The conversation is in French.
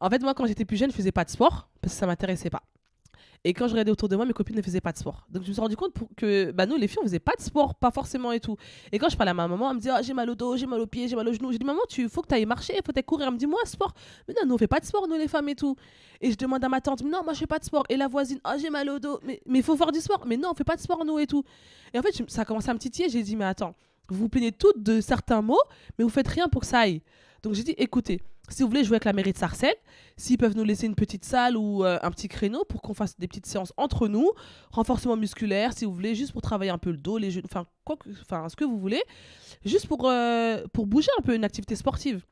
En fait, moi, quand j'étais plus jeune, je faisais pas de sport parce que ça m'intéressait pas. Et quand je regardais autour de moi, mes copines ne faisaient pas de sport. Donc je me suis rendu compte que bah, nous, les filles, on faisait pas de sport, pas forcément et tout. Et quand je parlais à ma maman, elle me dit ah, j'ai mal au dos, j'ai mal aux pieds, j'ai mal aux genoux. J'ai dit maman, tu faut que tu ailles marcher, faut que courir. Elle me dit moi, sport. Mais non, nous, on fait pas de sport, nous, les femmes et tout. Et je demande à ma tante non, moi, je fais pas de sport. Et la voisine oh, j'ai mal au dos, mais il faut faire du sport. Mais non, on fait pas de sport, nous et tout. Et en fait, ça a commencé à me titiller. J'ai dit mais attends, vous vous plaignez toutes de certains mots, mais vous faites rien pour ça Donc j'ai dit écoutez, si vous voulez jouer avec la mairie de Sarcelles, s'ils peuvent nous laisser une petite salle ou euh, un petit créneau pour qu'on fasse des petites séances entre nous, renforcement musculaire, si vous voulez, juste pour travailler un peu le dos, les enfin, ce que vous voulez, juste pour, euh, pour bouger un peu, une activité sportive.